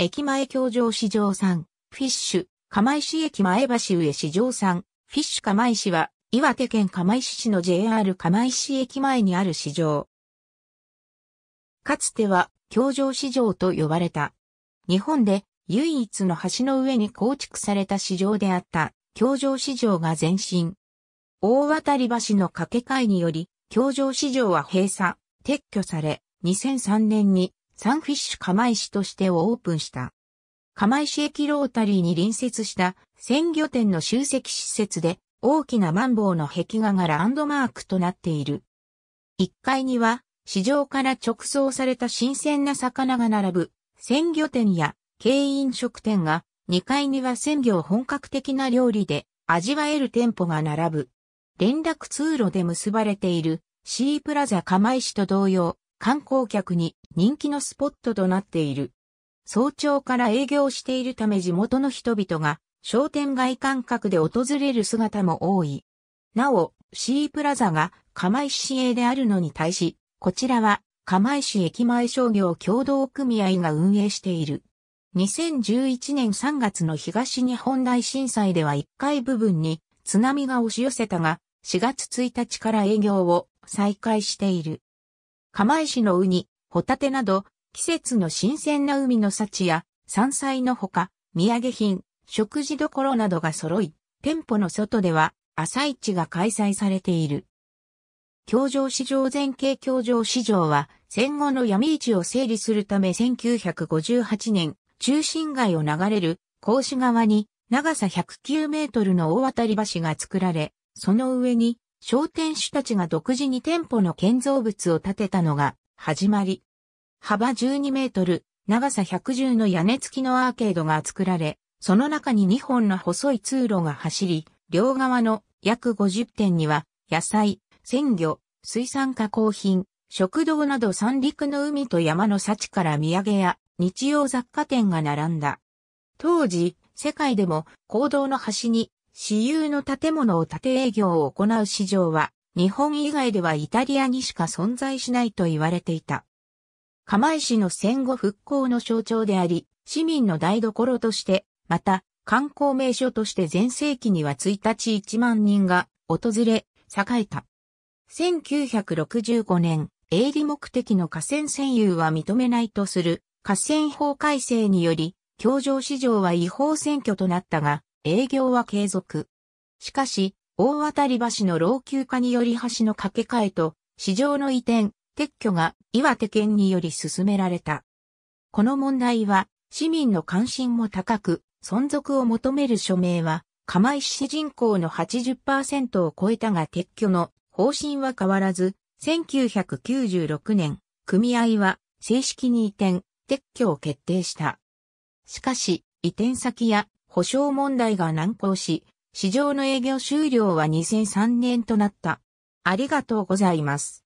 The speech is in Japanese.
駅前教場市場ん、フィッシュ、釜石駅前橋上市場ん、フィッシュ釜石は、岩手県釜石市の JR 釜石駅前にある市場。かつては、教場市場と呼ばれた。日本で唯一の橋の上に構築された市場であった、教場市場が前身。大渡り橋の架け替えにより、教場市場は閉鎖、撤去され、2003年にサンフィッシュ釜石としてをオープンした。釜石駅ロータリーに隣接した鮮魚店の集積施設で大きなマンボウの壁画がランドマークとなっている。1階には市場から直送された新鮮な魚が並ぶ鮮魚店や軽飲食店が2階には鮮魚を本格的な料理で味わえる店舗が並ぶ。連絡通路で結ばれているシープラザ釜石と同様、観光客に人気のスポットとなっている。早朝から営業しているため地元の人々が商店街感覚で訪れる姿も多い。なお、C プラザが釜石市営であるのに対し、こちらは釜石駅前商業協同組合が運営している。2011年3月の東日本大震災では1階部分に津波が押し寄せたが、4月1日から営業を再開している。釜石のウニ、ホタテなど、季節の新鮮な海の幸や、山菜のほか、土産品、食事どころなどが揃い、店舗の外では、朝市が開催されている。京城市場前景京城市場は、戦後の闇市を整理するため1958年、中心街を流れる、格子川に、長さ109メートルの大渡り橋が作られ、その上に、商店主たちが独自に店舗の建造物を建てたのが始まり。幅12メートル、長さ110の屋根付きのアーケードが作られ、その中に2本の細い通路が走り、両側の約50点には、野菜、鮮魚、水産加工品、食堂など三陸の海と山の幸から土産や日用雑貨店が並んだ。当時、世界でも行動の端に私有の建物を建て営業を行う市場は日本以外ではイタリアにしか存在しないと言われていた。釜石の戦後復興の象徴であり、市民の台所として、また、観光名所として全盛期には1日1万人が訪れ、栄えた。1965年、営利目的の河川占有は認めないとする河川法改正により、協場市場は違法選挙となったが、営業は継続。しかし、大渡り橋の老朽化により橋の架け替えと、市場の移転、撤去が岩手県により進められた。この問題は、市民の関心も高く、存続を求める署名は、釜石市人口の80%を超えたが撤去の方針は変わらず、1996年、組合は正式に移転、撤去を決定した。しかし、移転先や保証問題が難航し、市場の営業終了は2003年となった。ありがとうございます。